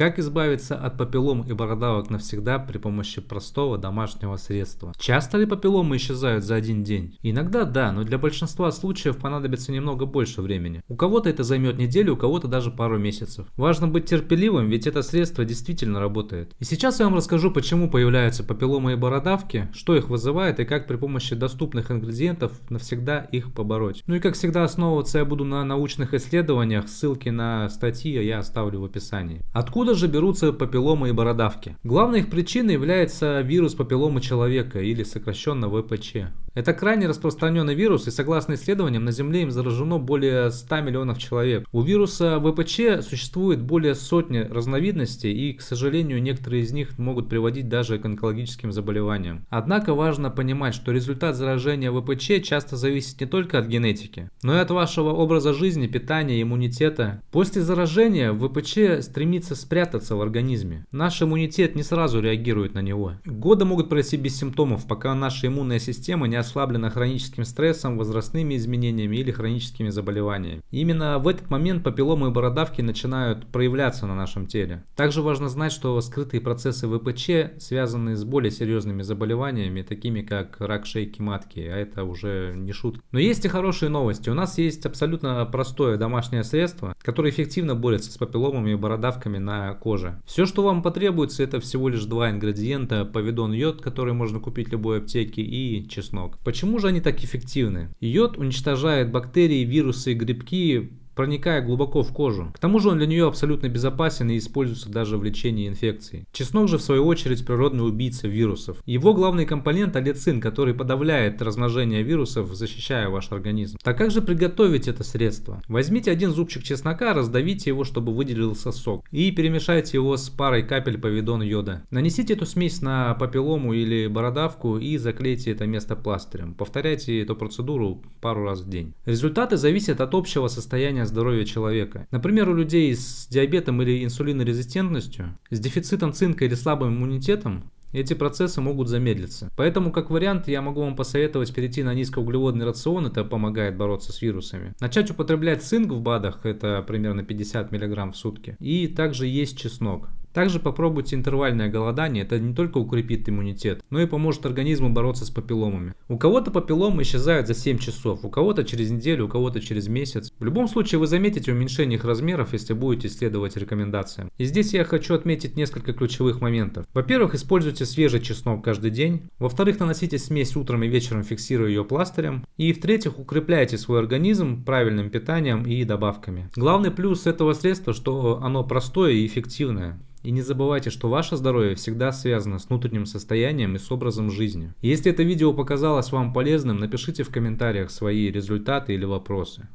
Как избавиться от папиллом и бородавок навсегда при помощи простого домашнего средства? Часто ли папилломы исчезают за один день? Иногда да, но для большинства случаев понадобится немного больше времени. У кого-то это займет неделю, у кого-то даже пару месяцев. Важно быть терпеливым, ведь это средство действительно работает. И сейчас я вам расскажу, почему появляются папилломы и бородавки, что их вызывает и как при помощи доступных ингредиентов навсегда их побороть. Ну и как всегда основываться я буду на научных исследованиях, ссылки на статьи я оставлю в описании. Откуда Откуда же берутся папилломы и бородавки? Главной их причиной является вирус папилломы человека или сокращенно ВПЧ. Это крайне распространенный вирус и согласно исследованиям на Земле им заражено более 100 миллионов человек. У вируса ВПЧ существует более сотни разновидностей и, к сожалению, некоторые из них могут приводить даже к онкологическим заболеваниям. Однако важно понимать, что результат заражения ВПЧ часто зависит не только от генетики, но и от вашего образа жизни, питания, иммунитета. После заражения ВПЧ стремится с спрятаться в организме. Наш иммунитет не сразу реагирует на него. Годы могут пройти без симптомов, пока наша иммунная система не ослаблена хроническим стрессом, возрастными изменениями или хроническими заболеваниями. Именно в этот момент папилломы и бородавки начинают проявляться на нашем теле. Также важно знать, что скрытые процессы ВПЧ связаны с более серьезными заболеваниями, такими как рак шейки матки, а это уже не шутка. Но есть и хорошие новости. У нас есть абсолютно простое домашнее средство, которое эффективно борется с папилломами и бородавками на для Все, что вам потребуется, это всего лишь два ингредиента, повидон йод, который можно купить в любой аптеке, и чеснок. Почему же они так эффективны? Йод уничтожает бактерии, вирусы и грибки, проникая глубоко в кожу. К тому же он для нее абсолютно безопасен и используется даже в лечении инфекций. Чеснок же в свою очередь природный убийца вирусов. Его главный компонент аллецин, который подавляет размножение вирусов, защищая ваш организм. Так как же приготовить это средство? Возьмите один зубчик чеснока, раздавите его, чтобы выделился сок, и перемешайте его с парой капель повидон йода. Нанесите эту смесь на папиллому или бородавку и заклейте это место пластырем. Повторяйте эту процедуру пару раз в день. Результаты зависят от общего состояния здоровья человека. Например, у людей с диабетом или инсулинорезистентностью, с дефицитом цинка или слабым иммунитетом, эти процессы могут замедлиться. Поэтому, как вариант, я могу вам посоветовать перейти на низкоуглеводный рацион, это помогает бороться с вирусами. Начать употреблять цинк в БАДах, это примерно 50 мг в сутки. И также есть чеснок. Также попробуйте интервальное голодание, это не только укрепит иммунитет, но и поможет организму бороться с папилломами. У кого-то папилломы исчезают за 7 часов, у кого-то через неделю, у кого-то через месяц. В любом случае вы заметите уменьшение их размеров, если будете следовать рекомендациям. И здесь я хочу отметить несколько ключевых моментов. Во-первых, используйте свежий чеснок каждый день. Во-вторых, наносите смесь утром и вечером, фиксируя ее пластырем. И в-третьих, укрепляйте свой организм правильным питанием и добавками. Главный плюс этого средства, что оно простое и эффективное. И не забывайте, что ваше здоровье всегда связано с внутренним состоянием и с образом жизни. Если это видео показалось вам полезным, напишите в комментариях свои результаты или вопросы.